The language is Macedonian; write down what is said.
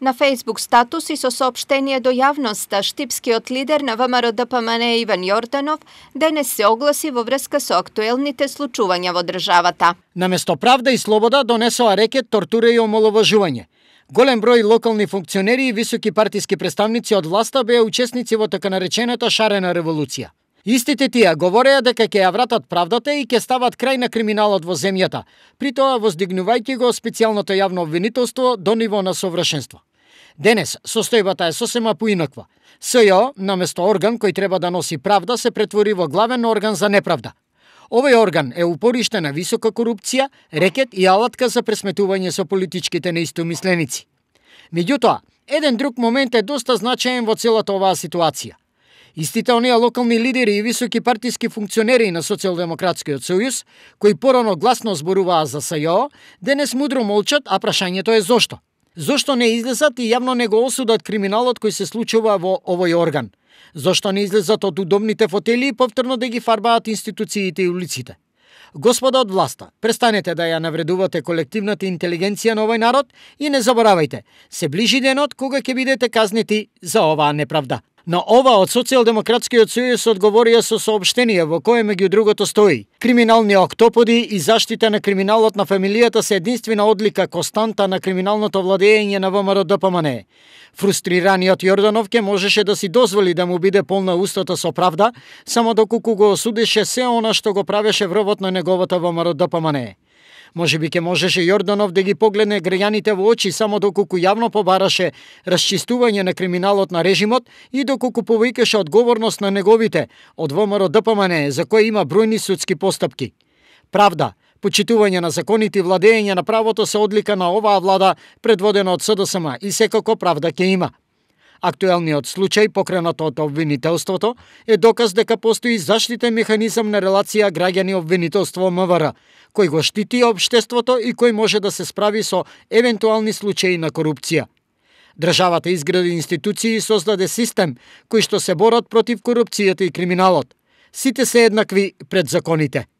На Facebook статуси со соопштение до јавноста, штипскиот лидер на ВМРО ДПМН Иван Јорданов денес се огласи во врска со актуелните случувања во државата. Наместо правда и слобода донесоа рекет, тортура и омаловажување. Голем број локални функционери и високи партиски представници од власта беа учесници во така наречената шарена револуција. Истите тие говореа дека ќе ја вратат правдата и ќе стават крај на криминалот во земјата, при тоа воздигнувајќи го специјалното јавно обвинителство до ниво на совршенство. Денес, состојбата е сосема поинаква. СЈО, наместо орган кој треба да носи правда, се претвори во главен орган за неправда. Овој орган е упориште на висока корупција, рекет и алатка за пресметување со политичките неистомисленици. Меѓутоа, еден друг момент е доста значаен во целата оваа ситуација. Истите оние локални лидери и високи партиски функционери на Социјалдемократскиот сојуз, кои порано гласно зборуваа за СЈО, денес мудро молчат, а прашањето е зошто. Зошто не излезат и јавно не го осудат криминалот кој се случува во овој орган? Зошто не излезат од удобните фотели и повторно да ги фарбаат институциите и улиците? Господа од власта, престанете да ја навредувате колективната интелигенција на овој народ и не заборавајте, се ближи денот кога ќе бидете казнети за оваа неправда. На ова од Социјалдемократскиот сојуз одговорија со сообштение во кое меѓу другото стои. Криминални октоподи и заштита на криминалот на фамилијата се единствена одлика константа на криминалното владење на ВМРО ДПМН. Фрустрираниот Јорданов ке можеше да си дозволи да му биде полна устата со правда, само доколку го осудеше се она што го правеше врвот на неговата ВМРО ДПМН. Може би ке можеше Јорданов да ги погледне грејаните во очи само доколку јавно побараше расчистување на криминалот на режимот и доколку повикаше одговорност на неговите од ВМРО ДПМН за кои има бројни судски постапки. Правда, почитување на законите и владење на правото се одлика на оваа влада предводена од СДСМ и секако правда ќе има. Актуелниот случај, покренат од обвинителството, е доказ дека постои заштитен механизам на релација граѓани-обвинителство МВР, кој го штити обштеството и кој може да се справи со евентуални случаи на корупција. Државата изгради институции и создаде систем кои што се борат против корупцијата и криминалот. Сите се еднакви пред законите.